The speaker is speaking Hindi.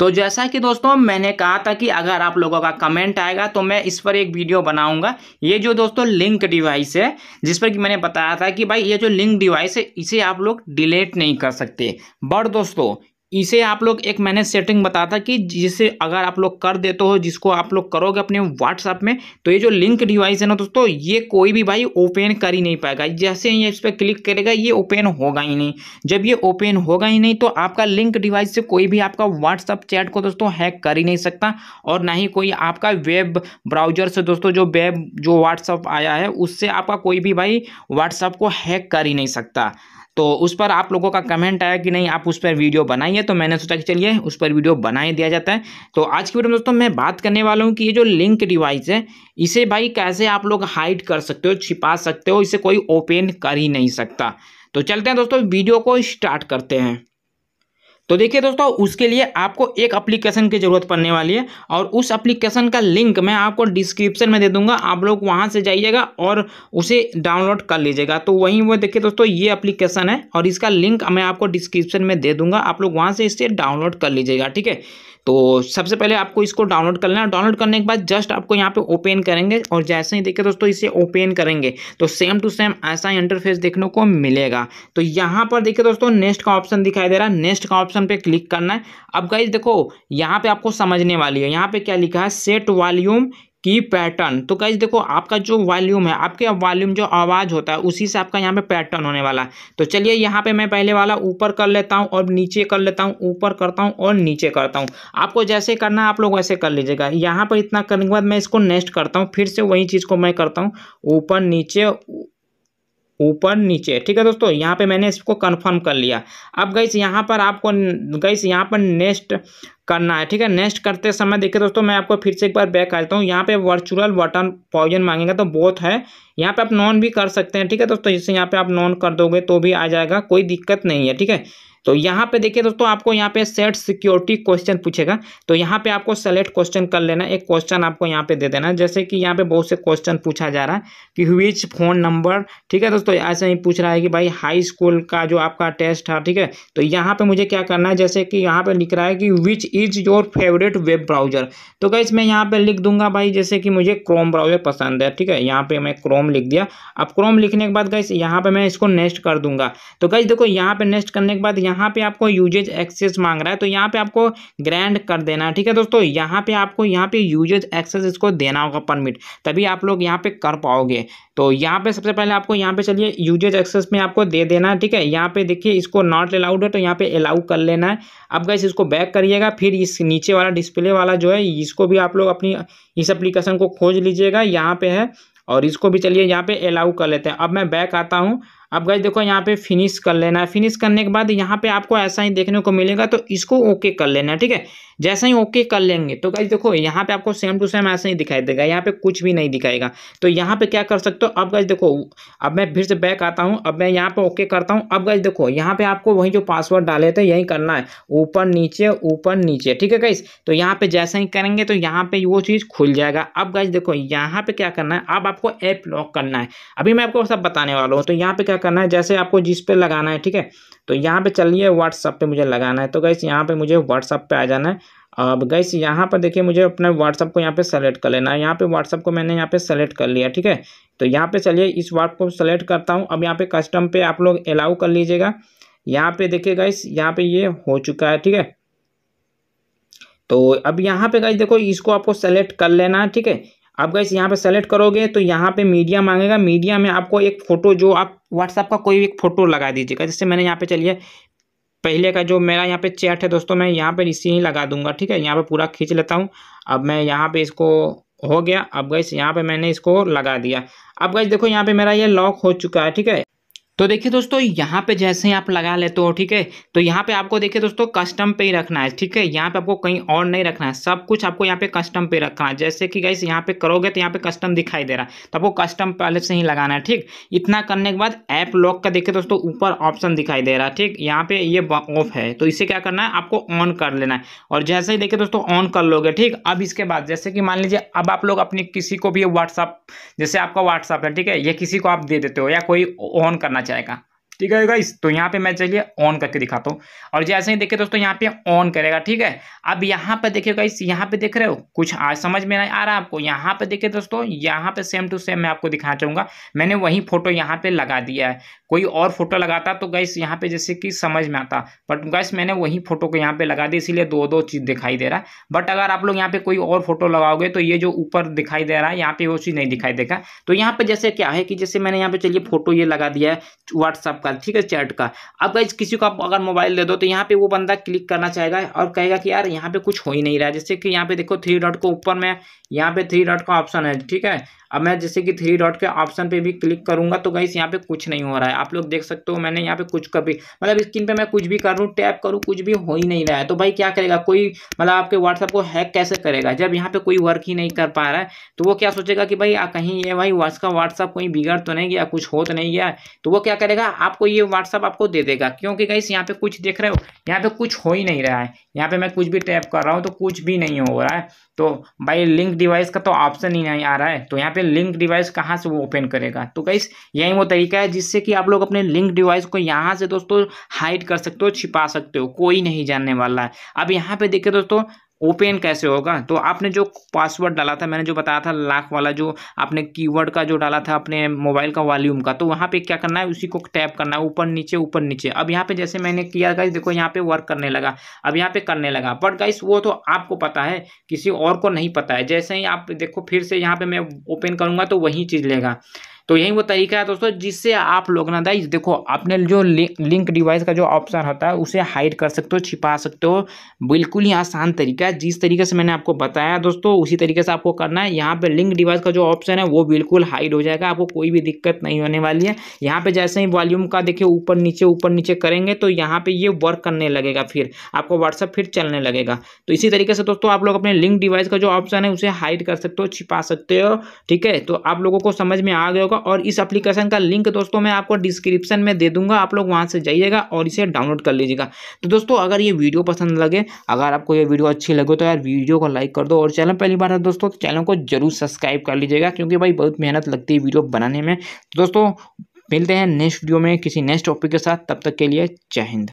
तो जैसा कि दोस्तों मैंने कहा था कि अगर आप लोगों का कमेंट आएगा तो मैं इस पर एक वीडियो बनाऊंगा ये जो दोस्तों लिंक डिवाइस है जिस पर कि मैंने बताया था कि भाई ये जो लिंक डिवाइस है इसे आप लोग डिलीट नहीं कर सकते बट दोस्तों इसे आप लोग एक मैंने सेटिंग बताया था कि जिसे अगर आप लोग कर देते हो जिसको आप लोग करोगे अपने व्हाट्सअप में तो ये जो लिंक डिवाइस है ना दोस्तों ये कोई भी भाई ओपन कर ही नहीं पाएगा जैसे ही इस पर क्लिक करेगा ये ओपन होगा ही नहीं जब ये ओपन होगा ही नहीं तो आपका लिंक डिवाइस से कोई भी आपका व्हाट्सअप चैट को दोस्तों हैक कर ही नहीं सकता और ना ही कोई आपका वेब ब्राउजर से दोस्तों जो वेब जो व्हाट्सअप आया है उससे आपका कोई भी भाई व्हाट्सअप को हैक कर ही नहीं सकता तो उस पर आप लोगों का कमेंट आया कि नहीं आप उस पर वीडियो बनाइए तो मैंने सोचा कि चलिए उस पर वीडियो बनाए दिया जाता है तो आज की वीडियो में दोस्तों मैं बात करने वाला हूँ कि ये जो लिंक डिवाइस है इसे भाई कैसे आप लोग हाइड कर सकते हो छिपा सकते हो इसे कोई ओपन कर ही नहीं सकता तो चलते हैं दोस्तों वीडियो को स्टार्ट करते हैं तो देखिए दोस्तों उसके लिए आपको एक एप्लीकेशन की ज़रूरत पड़ने वाली है और उस एप्लीकेशन का लिंक मैं आपको डिस्क्रिप्शन में दे दूंगा आप लोग वहां से जाइएगा और उसे डाउनलोड कर लीजिएगा तो वहीं वो देखिए दोस्तों ये एप्लीकेशन है और इसका लिंक मैं आपको डिस्क्रिप्शन में दे दूंगा आप लोग वहाँ से इसे डाउनलोड कर लीजिएगा ठीक है तो सबसे पहले आपको इसको डाउनलोड कर लेना डाउनलोड करने के बाद जस्ट आपको यहाँ पे ओपन करेंगे और जैसे ही देखिए दोस्तों इसे ओपन करेंगे तो सेम टू सेम ऐसा इंटरफेस देखने को मिलेगा तो यहाँ पर देखिए दोस्तों नेक्स्ट का ऑप्शन दिखाई दे रहा है नेक्स्ट का ऑप्शन पर क्लिक करना है अब गाइज देखो यहाँ पर आपको समझने वाली है यहाँ पर क्या लिखा है सेट वॉल्यूम की पैटर्न तो गाइज देखो आपका जो वॉल्यूम है आपके वॉल्यूम जो आवाज़ होता है उसी से आपका यहाँ पे पैटर्न होने वाला है तो चलिए यहाँ पे मैं पहले वाला ऊपर कर लेता हूँ और नीचे कर लेता हूँ ऊपर करता हूँ और नीचे करता हूँ आपको जैसे करना है आप लोग वैसे कर लीजिएगा यहाँ पर इतना करने के बाद मैं इसको नेक्स्ट करता हूँ फिर से वही चीज़ को मैं करता हूँ ऊपर नीचे ऊपर नीचे ठीक है दोस्तों यहाँ पे मैंने इसको कंफर्म कर लिया अब गई यहाँ पर आपको गई यहाँ पर नेक्स्ट करना है ठीक है नेक्स्ट करते समय देखिए दोस्तों मैं आपको फिर से एक बार बैक आ जाता हूँ यहाँ पे वर्चुअल बटन पॉइजन मांगेगा तो बोथ है यहाँ पे आप नॉन भी कर सकते हैं ठीक है दोस्तों जैसे यहाँ पे आप नॉन कर दोगे तो भी आ जाएगा कोई दिक्कत नहीं है ठीक है तो यहाँ पे देखिए दोस्तों आपको यहाँ पे सेट सिक्योरिटी क्वेश्चन पूछेगा तो यहाँ पे आपको सेलेक्ट क्वेश्चन कर लेना एक क्वेश्चन आपको यहाँ पे दे देना जैसे कि यहाँ पे बहुत से क्वेश्चन पूछा जा रहा है कि विच फोन नंबर ठीक है दोस्तों ऐसे ही पूछ रहा है कि भाई हाई स्कूल का जो आपका टेस्ट है ठीक है तो यहाँ पर मुझे क्या करना है जैसे कि यहाँ पर लिख रहा है कि which is your favourite web browser तो गाइज मैं यहाँ पर लिख दूंगा भाई जैसे कि मुझे क्रोम ब्राउजर पसंद है ठीक है यहाँ पर मैं क्रोम लिख दिया अब क्रोम लिखने के बाद गई यहाँ पर मैं इसको नेक्स्ट कर दूंगा तो गई देखो यहाँ पर नेक्स्ट करने के बाद यहाँ पे आपको यूजेज एक्सेस मांग रहा है तो यहाँ पे आपको ग्रैंड कर देना है ठीक है दोस्तों यहाँ पे आपको यहाँ पे यूजेज एक्सेस इसको देना होगा परमिट तभी आप लोग यहाँ पे कर पाओगे तो यहाँ पे सबसे पहले आपको यहाँ पे चलिए यूजेज एक्सेस में आपको दे देना है ठीक है यहाँ पे देखिए इसको नॉट अलाउड है तो यहाँ पे अलाउ कर लेना है अब गैस इसको बैक करिएगा फिर इस नीचे वाला डिस्प्ले वाला जो है इसको भी आप लोग अपनी इस अप्लीकेशन को खोज लीजिएगा यहाँ पे है और इसको भी चलिए यहाँ पे अलाउ कर लेते हैं अब मैं बैक आता हूँ अब गाइज देखो यहाँ पे फिनिश कर लेना है फिनिश करने के बाद यहाँ पे आपको ऐसा ही देखने को मिलेगा तो इसको ओके कर लेना है ठीक है जैसे ही ओके कर लेंगे तो गाइज देखो यहाँ पे आपको सेम टू सेम ऐसे ही दिखाई देगा यहाँ पे कुछ भी नहीं दिखाएगा तो यहाँ पे क्या कर सकते हो अब गाइज देखो अब मैं फिर से बैक आता हूँ अब मैं यहाँ पे ओके करता हूँ अब गाइज देखो यहाँ पे आपको वही जो पासवर्ड डाले थे यही करना है ऊपर नीचे ऊपर नीचे ठीक है गाइज तो यहाँ पे जैसे ही करेंगे तो यहाँ पे वो चीज़ खुल जाएगा अब गाइज देखो यहाँ पे क्या करना है अब आपको ऐप लॉक करना है अभी मैं आपको सब बताने वाला हूँ तो यहाँ पे क्या करना है जैसे आपको जिस पे लगाना है ठीक है तो यहाँ पे चलिए व्हाट्सअप पे मुझे लगाना है तो गाइज यहाँ पे मुझे व्हाट्सअप पे आ जाना है अब गैस यहाँ पर देखिए मुझे अपने व्हाट्सअप को यहाँ पे सेलेक्ट कर लेना है यहाँ पे व्हाट्सअप को मैंने यहाँ पे सेलेक्ट कर लिया ठीक है तो यहाँ पे चलिए इस वाट को सेलेक्ट करता हूँ अब यहाँ पे कस्टम पे आप लोग अलाउ कर लीजिएगा यहाँ पे देखिए गैस यहाँ पे ये हो चुका है ठीक है तो अब यहाँ पे गैस देखो इसको आपको सेलेक्ट कर लेना है ठीक है अब गैस यहाँ पे सेलेक्ट करोगे तो यहाँ पे मीडिया मांगेगा मीडिया में आपको एक फ़ोटो जो आप व्हाट्सअप का कोई एक फ़ोटो लगा दीजिएगा जैसे मैंने यहाँ पे चलिए पहले का जो मेरा यहाँ पे चैट है दोस्तों मैं यहाँ पे इसी ही लगा दूंगा ठीक है यहाँ पे पूरा खींच लेता हूँ अब मैं यहाँ पे इसको हो गया अब गैस यहाँ पे मैंने इसको लगा दिया अब गैस देखो यहाँ पे मेरा ये लॉक हो चुका है ठीक है तो देखिए दोस्तों यहाँ पे जैसे ही आप लगा लेते हो ठीक है तो यहाँ पे आपको देखिए दोस्तों कस्टम पे ही रखना है ठीक है यहाँ पे आपको कहीं और नहीं रखना है सब कुछ आपको यहाँ पे कस्टम पे रखना है जैसे कि गाइस यहाँ पे करोगे तो यहाँ पे कस्टम दिखाई दे रहा है तो आपको कस्टम पहले से ही लगाना है ठीक इतना करने के बाद ऐप लॉक का देखिए दोस्तों ऊपर ऑप्शन दिखाई दे रहा है ठीक यहाँ पे ये ऑफ है तो इसे क्या करना है आपको ऑन कर लेना है और जैसे ही देखिए दोस्तों ऑन कर लोगे ठीक अब इसके बाद जैसे कि मान लीजिए अब आप लोग अपनी किसी को भी व्हाट्सअप जैसे आपका व्हाट्सअप है ठीक है ये किसी को आप दे देते हो या कोई ऑन करना acá. ठीक है गाइस तो यहाँ पे मैं चलिए ऑन करके दिखाता हूँ और जैसे ही देखिए दोस्तों यहाँ पे ऑन करेगा ठीक है अब यहाँ पे देखिए गाइस यहाँ पे देख रहे हो कुछ आ, समझ में नहीं आ रहा आपको यहाँ पे देखिए दोस्तों यहाँ पे सेम टू सेम मैं आपको दिखाना चाहूँगा मैंने वही फोटो यहाँ पे लगा दिया है कोई और फोटो लगाता तो गाइस यहाँ पे जैसे कि समझ में आता बट गाइस मैंने वही फोटो को यहाँ पे लगा दी इसीलिए दो दो चीज़ दिखाई दे रहा है बट अगर आप लोग यहाँ पे कोई और फोटो लगाओगे तो ये जो ऊपर दिखाई दे रहा है यहाँ पे वो चीज़ नहीं दिखाई देगा तो यहाँ पे जैसे क्या है कि जैसे मैंने यहाँ पे चलिए फोटो ये लगा दिया है व्हाट्सअप का का ठीक है चैट का अब गाइज किसी को आप अगर मोबाइल दे दो तो यहाँ पे वो बंदा क्लिक करना चाहेगा और कहेगा कि यार यहाँ पे कुछ हो ही नहीं रहा है जैसे कि यहाँ पे देखो थ्री डॉट को ऊपर में यहाँ पे थ्री डॉट का ऑप्शन है ठीक है अब मैं जैसे कि थ्री डॉट के ऑप्शन पे भी क्लिक करूंगा तो गाइस यहाँ पे कुछ नहीं हो रहा है आप लोग देख सकते हो मैंने यहाँ पे कुछ कभी मतलब स्क्रीन पे मैं कुछ भी कर लूँ टैप करूँ कुछ भी हो ही नहीं रहा है तो भाई क्या करेगा कोई मतलब आपके व्हाट्सअप को हैक कैसे करेगा जब यहाँ पे कोई वर्क ही नहीं कर पा रहा है तो वो क्या सोचेगा कि भाई कहीं ये भाई व्हाट्सअप व्हाट्सअप कहीं बिगड़ तो नहीं गया कुछ हो तो नहीं गया तो वो क्या करेगा आप आपको ये व्हाट्सअप आपको दे देगा क्योंकि गाइस यहाँ पे कुछ देख रहे हो यहाँ पे कुछ हो ही नहीं रहा है यहाँ पे मैं कुछ भी टैप कर रहा हूँ तो कुछ भी नहीं हो रहा है तो भाई लिंक डिवाइस का तो ऑप्शन ही नहीं आ रहा है तो यहाँ पे लिंक डिवाइस कहाँ से वो ओपन करेगा तो गाइस यही वो तरीका है जिससे कि आप लोग अपने लिंक डिवाइस को यहाँ से दोस्तों हाइड कर सकते हो छिपा सकते हो कोई नहीं जानने वाला है अब यहाँ पे देखिए दोस्तों ओपन कैसे होगा तो आपने जो पासवर्ड डाला था मैंने जो बताया था लाख वाला जो आपने कीवर्ड का जो डाला था अपने मोबाइल का वॉल्यूम का तो वहाँ पे क्या करना है उसी को टैप करना है ऊपर नीचे ऊपर नीचे अब यहाँ पे जैसे मैंने किया गाइस देखो यहाँ पे वर्क करने लगा अब यहाँ पे करने लगा बट गाइस वो तो आपको पता है किसी और को नहीं पता है जैसे ही आप देखो फिर से यहाँ पर मैं ओपन करूँगा तो वही चीज़ लेगा तो यही वो तरीका है दोस्तों जिससे आप लोग ना दाई देखो अपने जो लिंक डिवाइस का जो ऑप्शन होता है उसे हाइड कर सकते हो छिपा सकते हो बिल्कुल ही आसान तरीका है जिस तरीके से मैंने आपको बताया दोस्तों उसी तरीके से आपको करना है यहाँ पे लिंक डिवाइस का जो ऑप्शन है वो बिल्कुल हाइड हो जाएगा आपको कोई भी दिक्कत नहीं होने वाली है यहाँ पर जैसे ही वॉल्यूम का देखिए ऊपर नीचे ऊपर नीचे करेंगे तो यहाँ पे ये वर्क करने लगेगा फिर आपको व्हाट्सअप फिर चलने लगेगा तो इसी तरीके से दोस्तों आप लोग अपने लिंक डिवाइस का जो ऑप्शन है उसे हाइड कर सकते हो छिपा सकते हो ठीक है तो आप लोगों को समझ में आ गया होगा और इस एप्लीकेशन का लिंक दोस्तों मैं आपको डिस्क्रिप्शन में दे दूंगा आप लोग वहाँ से जाइएगा और इसे डाउनलोड कर लीजिएगा तो दोस्तों अगर ये वीडियो पसंद लगे अगर आपको ये वीडियो अच्छी लगे तो यार वीडियो को लाइक कर दो और चैनल पहली बार है दोस्तों तो चैनल को जरूर सब्सक्राइब कर लीजिएगा क्योंकि भाई बहुत मेहनत लगती है वीडियो बनाने में दोस्तों मिलते हैं नेक्स्ट वीडियो में किसी नेक्स्ट टॉपिक के साथ तब तक के लिए जय हिंद